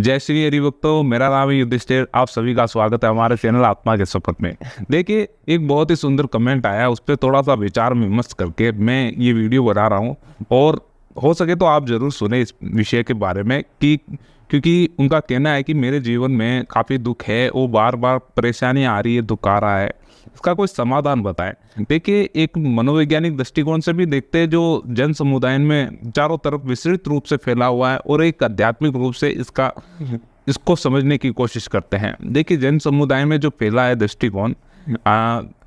जय श्री हरि भक्तो मेरा नाम है युद्धिष्ठिर आप सभी का स्वागत है हमारे चैनल आत्मा के शपथ में देखिए एक बहुत ही सुंदर कमेंट आया उस पर थोड़ा सा विचार विमर्श करके मैं ये वीडियो बना रहा हूँ और हो सके तो आप जरूर सुने इस विषय के बारे में कि क्योंकि उनका कहना है कि मेरे जीवन में काफ़ी दुख है वो बार बार परेशानी आ रही है दुख आ रहा है इसका कोई समाधान बताएं देखिए एक मनोवैज्ञानिक दृष्टिकोण से भी देखते हैं जो जन समुदाय में चारों तरफ विस्तृत रूप से फैला हुआ है और एक आध्यात्मिक रूप से इसका इसको समझने की कोशिश करते हैं देखिए जन समुदाय में जो फैला है दृष्टिकोण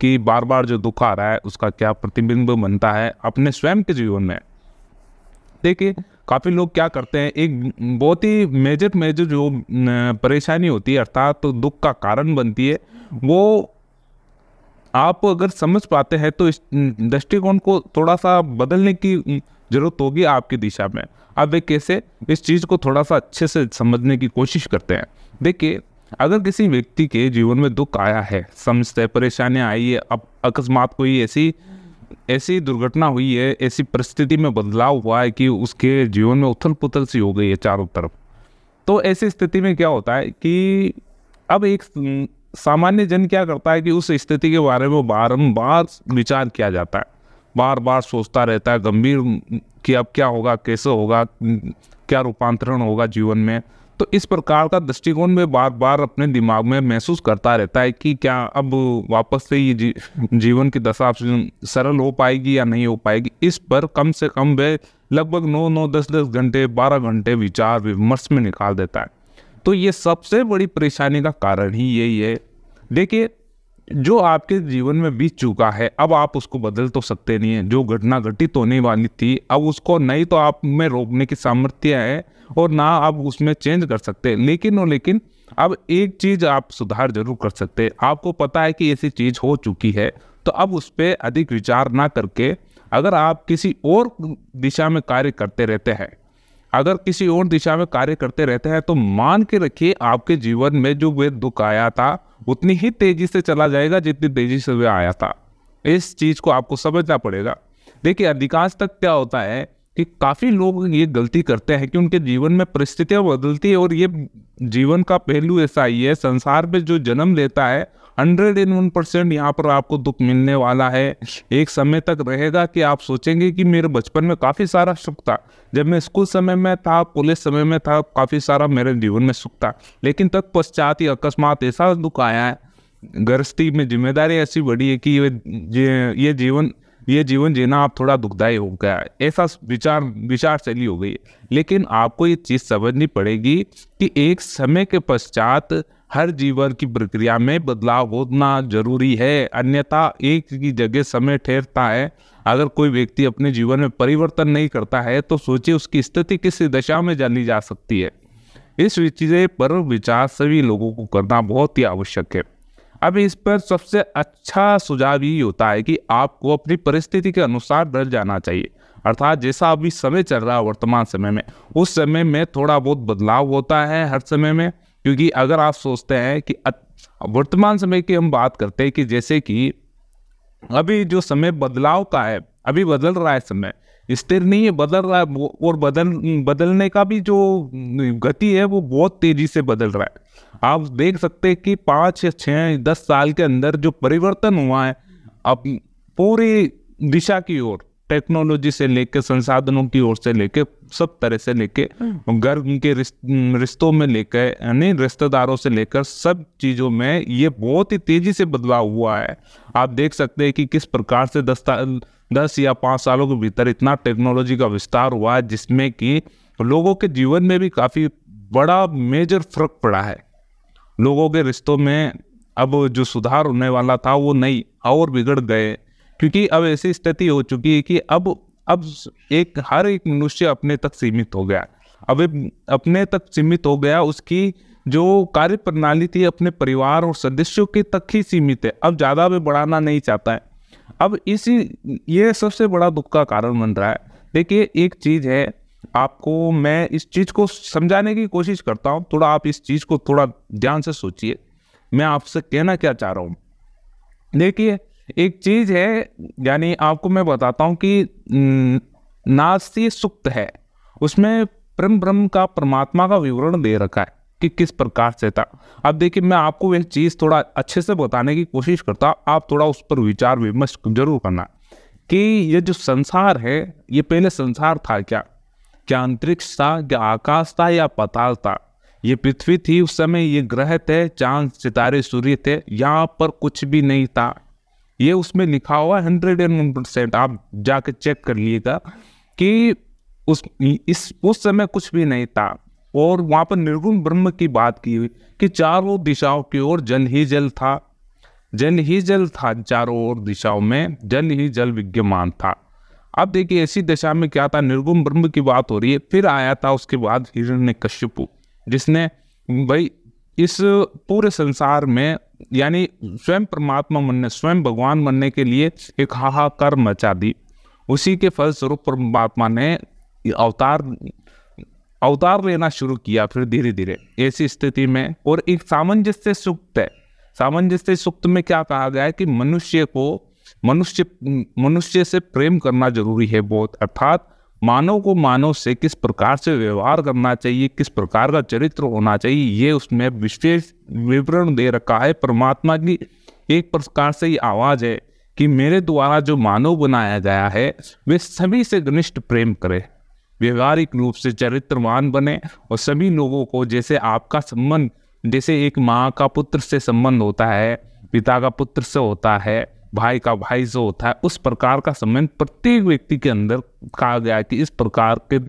कि बार बार जो दुख आ रहा है उसका क्या प्रतिबिंब बनता है अपने स्वयं के जीवन में देखिए काफ़ी लोग क्या करते हैं एक बहुत ही मेजर मेजर जो परेशानी होती है अर्थात तो दुख का कारण बनती है वो आप अगर समझ पाते हैं तो इस दृष्टिकोण को थोड़ा सा बदलने की ज़रूरत होगी आपकी दिशा में अब वे कैसे इस चीज़ को थोड़ा सा अच्छे से समझने की कोशिश करते हैं देखिए अगर किसी व्यक्ति के जीवन में दुख आया है समझते परेशानियाँ आई है अब अकस्मात कोई ऐसी ऐसी दुर्घटना हुई है ऐसी परिस्थिति में बदलाव हुआ है कि उसके जीवन में उथल पुथल सी हो गई है चारों तरफ तो ऐसी स्थिति में क्या होता है कि अब एक सामान्य जन क्या करता है कि उस स्थिति के बारे में बारम्बार विचार किया जाता है बार बार सोचता रहता है गंभीर कि अब क्या होगा कैसे होगा क्या रूपांतरण होगा जीवन में तो इस प्रकार का दृष्टिकोण में बार बार अपने दिमाग में महसूस करता रहता है कि क्या अब वापस से ये जी, जीवन की दशा सरल हो पाएगी या नहीं हो पाएगी इस पर कम से कम वह लगभग नौ नौ दस दस घंटे बारह घंटे विचार विमर्श में निकाल देता है तो ये सबसे बड़ी परेशानी का कारण ही यही है देखिए जो आपके जीवन में बीत चुका है अब आप उसको बदल तो सकते नहीं है जो घटना घटित तो होने वाली थी अब उसको नहीं तो आप में रोकने की सामर्थ्य है और ना आप उसमें चेंज कर सकते लेकिन और लेकिन अब एक चीज़ आप सुधार जरूर कर सकते हैं आपको पता है कि ऐसी चीज़ हो चुकी है तो अब उस पर अधिक विचार ना करके अगर आप किसी और दिशा में कार्य करते रहते हैं अगर किसी और दिशा में कार्य करते रहते हैं तो मान के रखिए आपके जीवन में जो वे दुख आया था उतनी ही तेजी से चला जाएगा जितनी तेजी से वे आया था इस चीज़ को आपको समझना पड़ेगा देखिए अधिकांश तक क्या होता है कि काफ़ी लोग ये गलती करते हैं कि उनके जीवन में परिस्थितियाँ बदलती है और ये जीवन का पहलू ऐसा ही है संसार में जो जन्म लेता है हंड्रेड एंड वन परसेंट यहाँ पर आपको दुख मिलने वाला है एक समय तक रहेगा कि आप सोचेंगे कि मेरे बचपन में काफ़ी सारा सुख था जब मैं स्कूल समय में था कॉलेज समय में था काफ़ी सारा मेरे जीवन में सुख था लेकिन तक पश्चात ही अकस्मात ऐसा दुख आया है गृहस्थी में जिम्मेदारी ऐसी बढ़ी है कि ये ये जीवन ये जीवन जीना आप थोड़ा दुखदायी हो गया है ऐसा विचार विचार चली हो गई लेकिन आपको ये चीज़ समझनी पड़ेगी कि एक समय के पश्चात हर जीवन की प्रक्रिया में बदलाव होना जरूरी है अन्यथा एक की जगह समय ठहरता है अगर कोई व्यक्ति अपने जीवन में परिवर्तन नहीं करता है तो सोचिए उसकी स्थिति किस दशा में जानी जा सकती है इस चीज़ें पर विचार सभी लोगों को करना बहुत ही आवश्यक है अब इस पर सबसे अच्छा सुझाव यही होता है कि आपको अपनी परिस्थिति के अनुसार बदल जाना चाहिए अर्थात जैसा अभी समय चल रहा है वर्तमान समय में उस समय में थोड़ा बहुत बदलाव होता है हर समय में क्योंकि अगर आप सोचते हैं कि वर्तमान समय की हम बात करते हैं कि जैसे कि अभी जो समय बदलाव का है अभी बदल रहा है समय स्थिर नहीं है बदल रहा है और बदल बदलने का भी जो गति है वो बहुत तेजी से बदल रहा है आप देख सकते हैं कि पाँच या छः दस साल के अंदर जो परिवर्तन हुआ है अब पूरी दिशा की ओर टेक्नोलॉजी से लेकर संसाधनों की ओर से लेकर सब तरह से लेके घर के रिश्तों में लेकर यानी रिश्तेदारों से लेकर सब चीज़ों में ये बहुत ही तेज़ी से बदलाव हुआ है आप देख सकते हैं कि किस प्रकार से दस दस या पाँच सालों के भीतर इतना टेक्नोलॉजी का विस्तार हुआ है जिसमें कि लोगों के जीवन में भी काफ़ी बड़ा मेजर फर्क पड़ा है लोगों के रिश्तों में अब जो सुधार होने वाला था वो नहीं और बिगड़ गए क्योंकि अब ऐसी स्थिति हो चुकी है कि अब अब एक हर एक मनुष्य अपने तक सीमित हो गया अब अपने तक सीमित हो गया उसकी जो कार्य प्रणाली थी अपने परिवार और सदस्यों के तक ही सीमित है अब ज़्यादा भी बढ़ाना नहीं चाहता है अब इसी ये सबसे बड़ा दुख का कारण बन रहा है देखिए एक चीज़ है आपको मैं इस चीज़ को समझाने की कोशिश करता हूँ थोड़ा आप इस चीज़ को थोड़ा ध्यान से सोचिए मैं आपसे कहना क्या चाह रहा हूँ देखिए एक चीज़ है यानी आपको मैं बताता हूँ कि नास्ती सुक्त है उसमें परम ब्रह्म का परमात्मा का विवरण दे रखा है कि किस प्रकार से था अब देखिए मैं आपको एक चीज़ थोड़ा अच्छे से बताने की कोशिश करता आप थोड़ा उस पर विचार विमर्श जरूर करना कि ये जो संसार है ये पहले संसार था क्या क्या अंतरिक्ष था क्या आकाश था या पताल था ये पृथ्वी थी उस समय ये ग्रह थे चांद सितारे सूर्य थे यहाँ पर कुछ भी नहीं था ये उसमें लिखा हुआ हंड्रेड एंड वन परसेंट आप जाके चेक कर लिएगा कि उस इस उस समय कुछ भी नहीं था और वहां पर निर्गुण ब्रह्म की बात की हुई कि चारों दिशाओं की ओर जल ही जल था जल ही जल था चारों ओर दिशाओं में जल ही जल विज्ञमान था अब देखिए ऐसी दशा में क्या था निर्गुण ब्रह्म की बात हो रही है फिर आया था उसके बाद हिरण्य कश्यपु जिसने भाई इस पूरे संसार में यानी स्वयं परमात्मा बनने स्वयं भगवान बनने के लिए एक हाहाकार मचा दी उसी के फलस्वरूप परमात्मा ने अवतार अवतार लेना शुरू किया फिर धीरे धीरे ऐसी स्थिति में और एक सामंजस्य सुक्त है सामंजस्य सुक्त में क्या कहा गया है कि मनुष्य को मनुष्य मनुष्य से प्रेम करना जरूरी है बहुत अर्थात मानव को मानव से किस प्रकार से व्यवहार करना चाहिए किस प्रकार का चरित्र होना चाहिए ये उसमें विशेष विवरण दे रखा है परमात्मा की एक प्रकार से ये आवाज़ है कि मेरे द्वारा जो मानव बनाया गया है वे सभी से घनिष्ठ प्रेम करें व्यवहारिक रूप से चरित्रवान बने और सभी लोगों को जैसे आपका संबंध जैसे एक माँ का पुत्र से संबंध होता है पिता का पुत्र से होता है भाई का भाई से होता है उस प्रकार का संबंध प्रत्येक व्यक्ति के अंदर कहा गया कि इस प्रकार के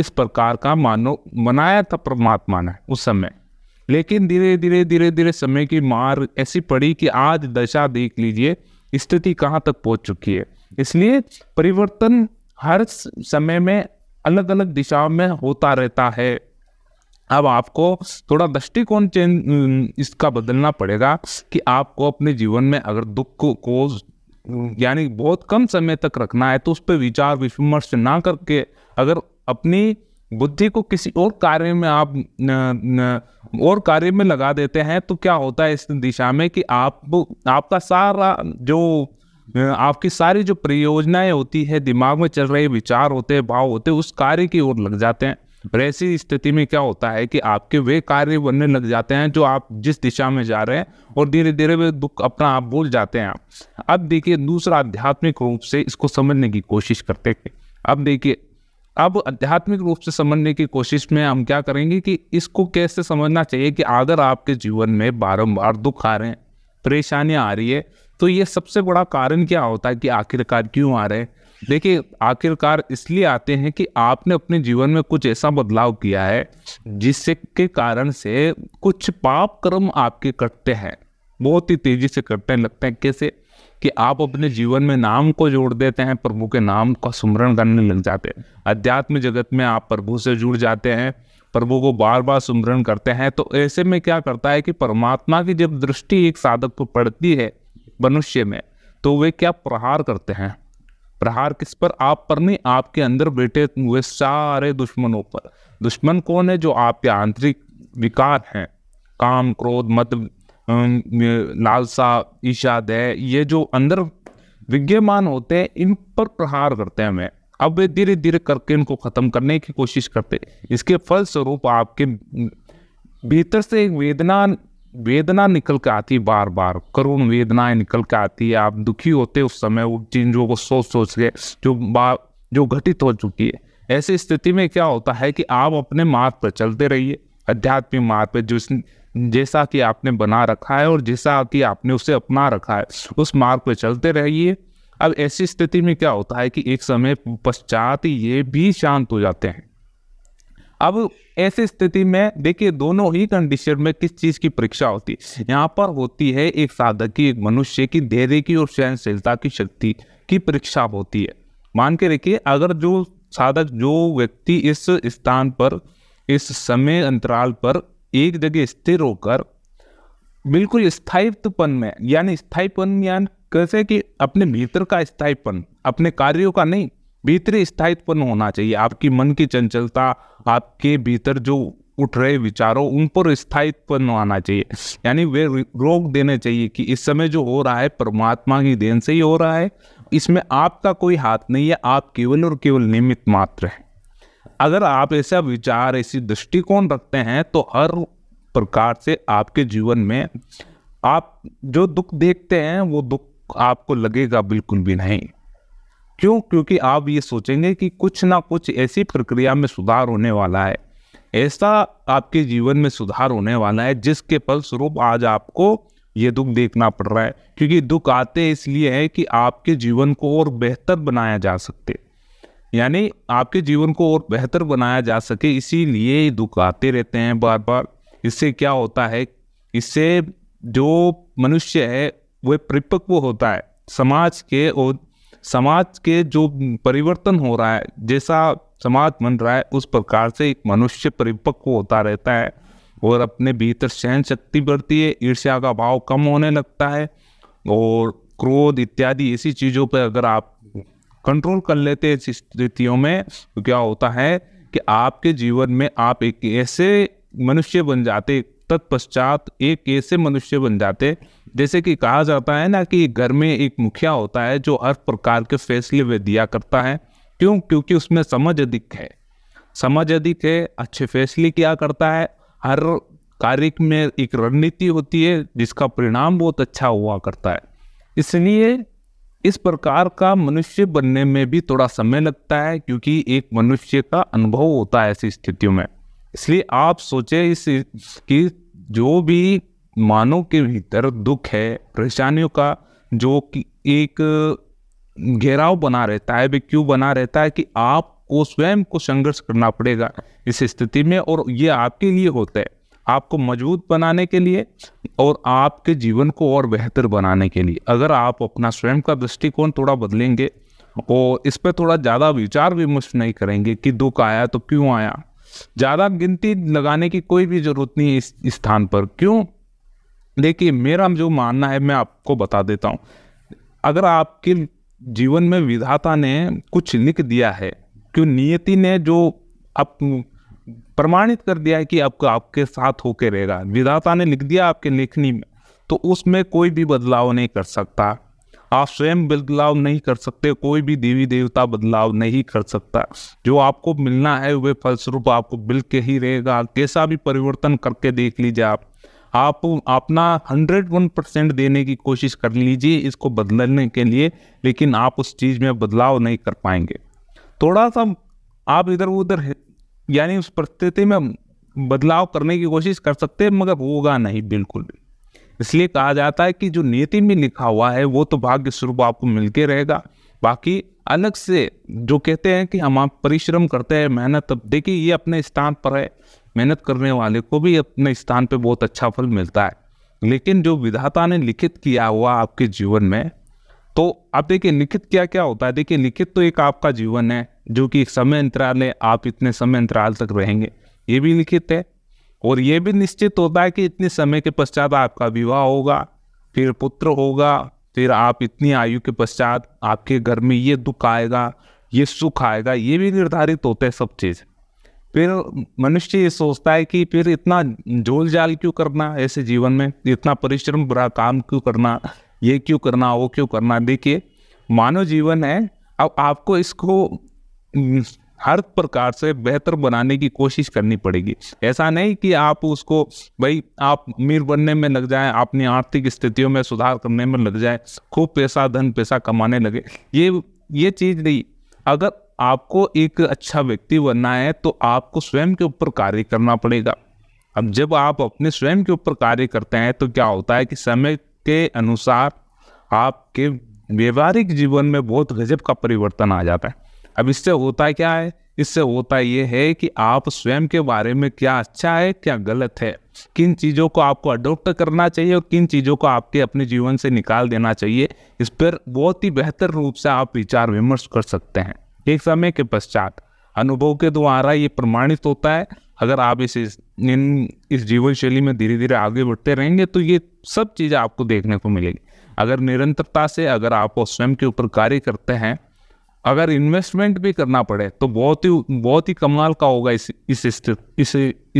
इस प्रकार का मानो मनाया था परमात्मा ने उस समय लेकिन धीरे धीरे धीरे धीरे समय की मार ऐसी पड़ी कि आज दशा देख लीजिए स्थिति कहाँ तक पहुँच चुकी है इसलिए परिवर्तन हर समय में अलग अलग दिशा में होता रहता है अब आपको थोड़ा दृष्टिकोण चेंज इसका बदलना पड़ेगा कि आपको अपने जीवन में अगर दुख को यानी बहुत कम समय तक रखना है तो उस पर विचार विमर्श ना करके अगर अपनी बुद्धि को किसी और कार्य में आप न, न, और कार्य में लगा देते हैं तो क्या होता है इस दिशा में कि आप आपका सारा जो आपकी सारी जो परियोजनाएं होती है दिमाग में चल रहे विचार होते हैं भाव होते हैं उस कार्य की ओर लग जाते हैं और ऐसी स्थिति में क्या होता है कि आपके वे कार्य बनने लग जाते हैं जो आप जिस दिशा में जा रहे हैं और धीरे धीरे वे दुख अपना आप भूल जाते हैं अब देखिए दूसरा आध्यात्मिक रूप से इसको समझने की कोशिश करते हैं अब देखिए अब आध्यात्मिक रूप से समझने की कोशिश में हम क्या करेंगे कि इसको कैसे समझना चाहिए कि अगर आपके जीवन में बारम्बार दुख आ रहे हैं परेशानियाँ आ रही है तो ये सबसे बड़ा कारण क्या होता है कि आखिरकार क्यों आ रहे हैं देखिए आखिरकार इसलिए आते हैं कि आपने अपने जीवन में कुछ ऐसा बदलाव किया है जिससे के कारण से कुछ पाप कर्म आपके कटते हैं बहुत ही तेजी से कटते हैं लगते हैं कैसे कि आप अपने जीवन में नाम को जोड़ देते हैं प्रभु के नाम का सुमरण करने लग जाते हैं अध्यात्म जगत में आप प्रभु से जुड़ जाते हैं प्रभु को बार बार सुमरण करते हैं तो ऐसे में क्या करता है कि परमात्मा की जब दृष्टि एक साधक को पड़ती है मनुष्य में तो वे क्या प्रहार करते हैं प्रहार किस पर आप पर नहीं आपके अंदर बैठे हुए सारे दुश्मनों पर दुश्मन कौन है जो आपके आंतरिक विकार हैं काम क्रोध मत लालसा ईशा दे ये जो अंदर विज्ञमान होते हैं इन पर प्रहार करते हैं हमें अब वे धीरे धीरे करके इनको ख़त्म करने की कोशिश करते इसके फलस्वरूप आपके भीतर से एक वेदना वेदना निकल के आती बार बार करुण वेदनाएं निकल के आती है आप दुखी होते उस समय वो चीज़ों को सोच सोच के जो बा जो घटित हो चुकी है ऐसी स्थिति में क्या होता है कि आप अपने मार्ग पर चलते रहिए आध्यात्मिक मार्ग पर जिस जैसा कि आपने बना रखा है और जैसा कि आपने उसे अपना रखा है उस मार्ग पर चलते रहिए अब ऐसी स्थिति में क्या होता है कि एक समय पश्चात ये भी शांत हो जाते हैं अब ऐसी स्थिति में देखिए दोनों ही कंडीशन में किस चीज़ की परीक्षा होती है यहाँ पर होती है एक साधक की एक मनुष्य की धैर्य की और सहनशीलता की शक्ति की परीक्षा होती है मान के रखिए अगर जो साधक जो व्यक्ति इस स्थान पर इस समय अंतराल पर एक जगह स्थिर होकर बिल्कुल स्थायित्वपन में यानी स्थायीपन यानी कैसे कि अपने भीतर का स्थायीपन अपने कार्यों का नहीं भीतरी स्थायित्वपन होना चाहिए आपकी मन की चंचलता आपके भीतर जो उठ रहे विचारों उन पर स्थायित्व आना चाहिए यानी वे रोक देने चाहिए कि इस समय जो हो रहा है परमात्मा की देन से ही हो रहा है इसमें आपका कोई हाथ नहीं है आप केवल और केवल निमित मात्र हैं अगर आप ऐसा विचार ऐसी दृष्टिकोण रखते हैं तो हर प्रकार से आपके जीवन में आप जो दुख देखते हैं वो दुख आपको लगेगा बिल्कुल भी नहीं क्यों क्योंकि आप ये सोचेंगे कि कुछ ना कुछ ऐसी प्रक्रिया में सुधार होने वाला है ऐसा आपके जीवन में सुधार होने वाला है जिसके फलस्वरूप आज आपको ये दुख देखना पड़ रहा है क्योंकि दुख आते इसलिए है कि आपके जीवन को और बेहतर बनाया जा सकते यानी आपके जीवन को और बेहतर बनाया जा सके इसीलिए दुख आते रहते हैं बार बार इससे क्या होता है इससे जो मनुष्य है वह परिपक्व होता है समाज के और समाज के जो परिवर्तन हो रहा है जैसा समाज बन रहा है उस प्रकार से एक मनुष्य परिपक्व होता रहता है और अपने भीतर सहन शक्ति बढ़ती है ईर्ष्या का भाव कम होने लगता है और क्रोध इत्यादि ऐसी चीज़ों पर अगर आप कंट्रोल कर लेते हैं इस स्थितियों में तो क्या होता है कि आपके जीवन में आप एक ऐसे मनुष्य बन जाते तत्पश्चात एक ऐसे मनुष्य बन जाते जैसे कि कहा जाता है ना कि घर में एक मुखिया होता है जो हर प्रकार के फैसले वे दिया करता है क्यों क्योंकि उसमें समझ अधिक है समझ अधिक है अच्छे फैसले किया करता है हर कार्य में एक रणनीति होती है जिसका परिणाम बहुत अच्छा हुआ करता है इसलिए इस प्रकार का मनुष्य बनने में भी थोड़ा समय लगता है क्योंकि एक मनुष्य का अनुभव होता है ऐसी स्थितियों में इसलिए आप सोचें इस कि जो भी मानव के भीतर दुख है परेशानियों का जो कि एक घेराव बना रहता है वे क्यों बना रहता है कि आपको स्वयं को संघर्ष करना पड़ेगा इस स्थिति में और ये आपके लिए होता है आपको मजबूत बनाने के लिए और आपके जीवन को और बेहतर बनाने के लिए अगर आप अपना स्वयं का दृष्टिकोण थोड़ा बदलेंगे और इस पर थोड़ा ज़्यादा विचार विमर्श नहीं करेंगे कि दुख आया तो क्यों आया ज़्यादा गिनती लगाने की कोई भी ज़रूरत नहीं है इस स्थान पर क्यों देखिए मेरा जो मानना है मैं आपको बता देता हूँ अगर आपके जीवन में विधाता ने कुछ लिख दिया है क्यों नियति ने जो आप प्रमाणित कर दिया है कि आपको आपके साथ होके रहेगा विधाता ने लिख दिया आपके लेखनी में तो उसमें कोई भी बदलाव नहीं कर सकता आप स्वयं बदलाव नहीं कर सकते कोई भी देवी देवता बदलाव नहीं कर सकता जो आपको मिलना है वह फलस्वरूप आपको मिल के ही रहेगा कैसा भी परिवर्तन करके देख लीजिए आप आप अपना हंड्रेड वन परसेंट देने की कोशिश कर लीजिए इसको बदलने के लिए लेकिन आप उस चीज़ में बदलाव नहीं कर पाएंगे थोड़ा सा आप इधर उधर यानी उस परिस्थिति में बदलाव करने की कोशिश कर सकते हैं मगर होगा नहीं बिल्कुल भी इसलिए कहा जाता है कि जो नीति में लिखा हुआ है वो तो भाग्य स्वरूप आपको मिलते रहेगा बाकी अलग से जो कहते हैं कि हम आप परिश्रम करते हैं मेहनत अब देखिए ये अपने स्थान पर है मेहनत करने वाले को भी अपने स्थान पे बहुत अच्छा फल मिलता है लेकिन जो विधाता ने लिखित किया हुआ आपके जीवन में तो आप देखिए लिखित क्या क्या होता है देखिए लिखित तो एक आपका जीवन है जो कि समय अंतराल है आप इतने समय अंतराल तक रहेंगे ये भी लिखित है और ये भी निश्चित होता है कि इतने समय के पश्चात आपका विवाह होगा फिर पुत्र होगा फिर आप इतनी आयु के पश्चात आपके घर में ये दुख आएगा ये सुख आएगा ये भी निर्धारित होता है सब चीज़ फिर मनुष्य ये सोचता है कि फिर इतना झोल जाल क्यों करना ऐसे जीवन में इतना परिश्रम बुरा काम क्यों करना ये क्यों करना वो क्यों करना देखिए मानव जीवन है अब आपको इसको हर प्रकार से बेहतर बनाने की कोशिश करनी पड़ेगी ऐसा नहीं कि आप उसको भाई आप अमीर बनने में लग जाए अपनी आर्थिक स्थितियों में सुधार करने में लग जाए खूब पैसा धन पैसा कमाने लगे ये ये चीज़ नहीं अगर आपको एक अच्छा व्यक्ति बनना है तो आपको स्वयं के ऊपर कार्य करना पड़ेगा अब जब आप अपने स्वयं के ऊपर कार्य करते हैं तो क्या होता है कि समय के अनुसार आपके व्यवहारिक जीवन में बहुत गजब का परिवर्तन आ जाता है अब इससे होता क्या है इससे होता ये है कि आप स्वयं के बारे में क्या अच्छा है क्या गलत है किन चीज़ों को आपको अडोप्ट करना चाहिए और किन चीज़ों को आपके अपने जीवन से निकाल देना चाहिए इस पर बहुत ही बेहतर रूप से आप विचार विमर्श कर सकते हैं एक समय के पश्चात अनुभव के द्वारा ये प्रमाणित होता है अगर आप इस इन इस जीवन शैली में धीरे धीरे आगे बढ़ते रहेंगे तो ये सब चीज़ें आपको देखने को मिलेगी अगर निरंतरता से अगर आप स्वयं के ऊपर कार्य करते हैं अगर इन्वेस्टमेंट भी करना पड़े तो बहुत ही बहुत ही कमाल का होगा इस इस स्तर इस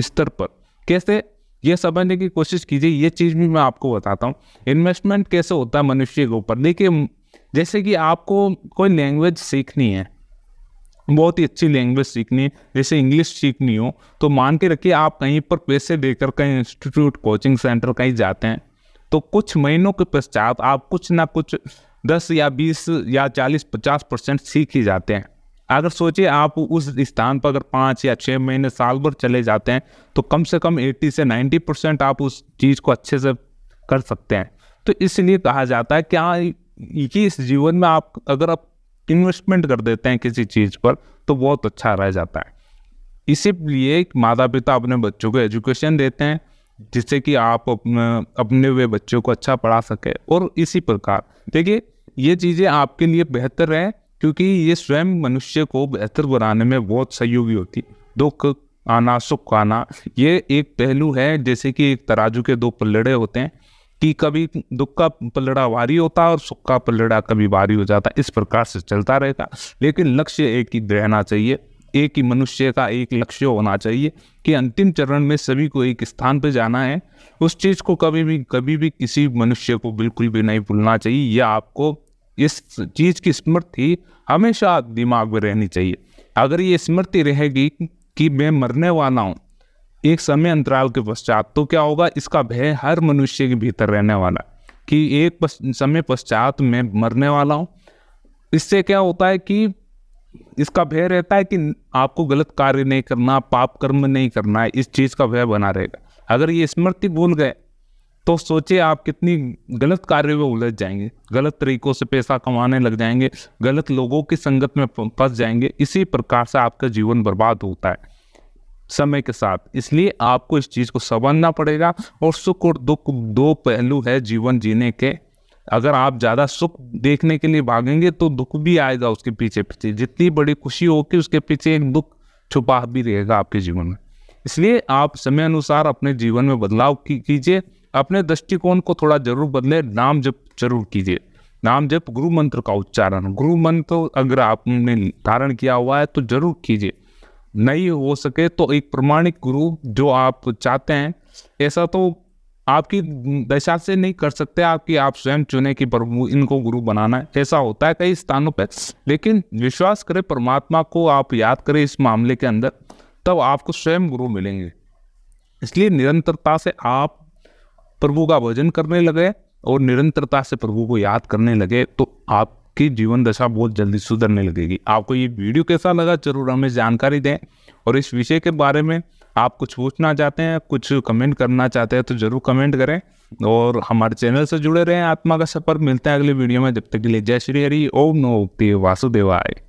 स्तर पर कैसे ये समझने की कोशिश कीजिए ये चीज़ भी मैं आपको बताता हूँ इन्वेस्टमेंट कैसे होता है मनुष्य के ऊपर देखिए जैसे कि आपको कोई लैंग्वेज सीखनी है बहुत ही अच्छी लैंग्वेज सीखनी जैसे इंग्लिश सीखनी हो तो मान के रखिए आप कहीं पर पैसे देकर कहीं इंस्टीट्यूट कोचिंग सेंटर कहीं जाते हैं तो कुछ महीनों के पश्चात आप कुछ ना कुछ दस या बीस या चालीस पचास परसेंट सीख ही जाते हैं अगर सोचिए आप उस स्थान पर अगर पाँच या छः महीने साल भर चले जाते हैं तो कम से कम एट्टी से नाइन्टी परसेंट आप उस चीज़ को अच्छे से कर सकते हैं तो इसलिए कहा जाता है कि हाँ इस जीवन में आप अगर आप इन्वेस्टमेंट कर देते हैं किसी चीज़ पर तो बहुत अच्छा रह जाता है इसीलिए माता पिता अपने बच्चों को एजुकेशन देते हैं जिससे कि आप अपने अपने हुए बच्चों को अच्छा पढ़ा सके और इसी प्रकार देखिए ये चीज़ें आपके लिए बेहतर है क्योंकि ये स्वयं मनुष्य को बेहतर बनाने में बहुत सहयोगी होती दुख आना सुख आना ये एक पहलू है जैसे कि एक तराजू के दो पल्लड़े होते हैं कि कभी दुख का पलड़ा वारी होता है और सुख का पलड़ा कभी वारी हो जाता इस प्रकार से चलता रहेगा लेकिन लक्ष्य एक ही रहना चाहिए एक ही मनुष्य का एक लक्ष्य होना चाहिए कि अंतिम चरण में सभी को एक स्थान पर जाना है उस चीज़ को कभी भी कभी भी किसी मनुष्य को बिल्कुल भी नहीं भूलना चाहिए यह आपको इस चीज़ की स्मृति हमेशा दिमाग में रहनी चाहिए अगर ये स्मृति रहेगी कि मैं मरने वाला हूँ एक समय अंतराल के पश्चात तो क्या होगा इसका भय हर मनुष्य के भीतर रहने वाला कि एक पस, समय पश्चात मैं मरने वाला हूँ इससे क्या होता है कि इसका भय रहता है कि आपको गलत कार्य नहीं करना पाप कर्म नहीं करना है इस चीज़ का भय बना रहेगा अगर ये स्मृति भूल गए तो सोचिए आप कितनी गलत कार्यों में उलझ जाएंगे गलत तरीकों से पैसा कमाने लग जाएंगे गलत लोगों की संगत में फंस जाएंगे इसी प्रकार से आपका जीवन बर्बाद होता है समय के साथ इसलिए आपको इस चीज़ को समझना पड़ेगा और सुख और दुख दो पहलू है जीवन जीने के अगर आप ज़्यादा सुख देखने के लिए भागेंगे तो दुख भी आएगा उसके पीछे पीछे जितनी बड़ी खुशी होगी उसके पीछे एक दुख छुपा भी रहेगा आपके जीवन में इसलिए आप समय अनुसार अपने जीवन में बदलाव की, कीजिए अपने दृष्टिकोण को थोड़ा जरूर बदले नाम जप जरूर कीजिए नाम जप गुरु मंत्र का उच्चारण गुरु मंत्र अगर आपने धारण किया हुआ है तो जरूर कीजिए नहीं हो सके तो एक प्रमाणिक गुरु जो आप चाहते हैं ऐसा तो आपकी दशा से नहीं कर सकते आपकी आप स्वयं चुने कि प्रभु इनको गुरु बनाना है ऐसा होता है कई स्थानों पर लेकिन विश्वास करें परमात्मा को आप याद करें इस मामले के अंदर तब आपको स्वयं गुरु मिलेंगे इसलिए निरंतरता से आप प्रभु का भजन करने लगे और निरंतरता से प्रभु को याद करने लगे तो आप आपकी जीवन दशा बहुत जल्दी सुधरने लगेगी आपको ये वीडियो कैसा लगा जरूर हमें जानकारी दें और इस विषय के बारे में आप कुछ पूछना चाहते हैं कुछ कमेंट करना चाहते हैं तो ज़रूर कमेंट करें और हमारे चैनल से जुड़े रहें आत्मा का सफर मिलते हैं अगले वीडियो में जब तक के लिए जय श्री हरि ओम नो उक्ति वासुदेवाय